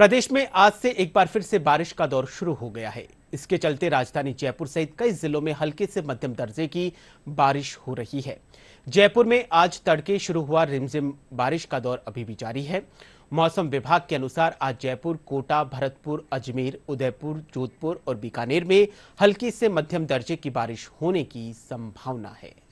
प्रदेश में आज से एक बार फिर से बारिश का दौर शुरू हो गया है इसके चलते राजधानी जयपुर सहित कई जिलों में हल्के से मध्यम दर्जे की बारिश हो रही है जयपुर में आज तड़के शुरू हुआ रिमझिम बारिश का दौर अभी भी जारी है मौसम विभाग के अनुसार आज जयपुर कोटा भरतपुर अजमेर उदयपुर जोधपुर और बीकानेर में हल्की से मध्यम दर्जे की बारिश होने की संभावना है